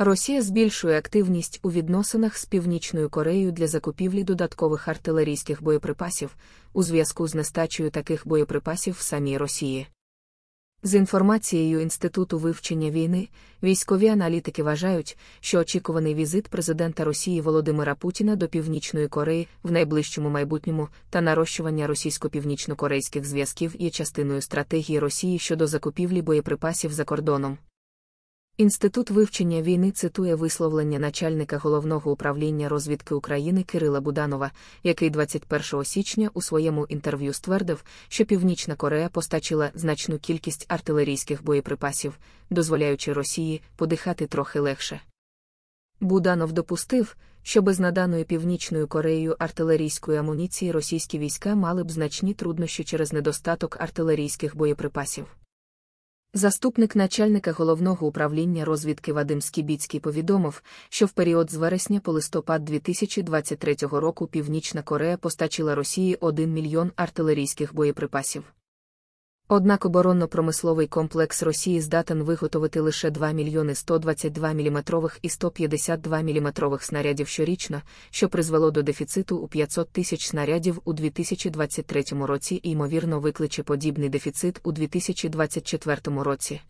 Росія збільшує активність у відносинах з Північною Кореєю для закупівлі додаткових артилерійських боєприпасів у зв'язку з нестачею таких боєприпасів в самій Росії. З інформацією Інституту вивчення війни, військові аналітики вважають, що очікуваний візит президента Росії Володимира Путіна до Північної Кореї в найближчому майбутньому та нарощування російсько-північно-корейських зв'язків є частиною стратегії Росії щодо закупівлі боєприпасів за кордоном. Інститут вивчення війни цитує висловлення начальника головного управління розвідки України Кирила Буданова, який 21 січня у своєму інтерв'ю ствердив, що Північна Корея постачила значну кількість артилерійських боєприпасів, дозволяючи Росії подихати трохи легше. Буданов допустив, що без наданої Північною Кореєю артилерійської амуніції російські війська мали б значні труднощі через недостаток артилерійських боєприпасів. Заступник начальника головного управління розвідки Вадим Скібіцький повідомив, що в період з вересня по листопад 2023 року Північна Корея постачила Росії 1 мільйон артилерійських боєприпасів. Однак оборонно-промисловий комплекс Росії здатен виготовити лише 2 мільйони 122 мм і 152 мм снарядів щорічно, що призвело до дефіциту у 500 тисяч снарядів у 2023 році і ймовірно викличе подібний дефіцит у 2024 році.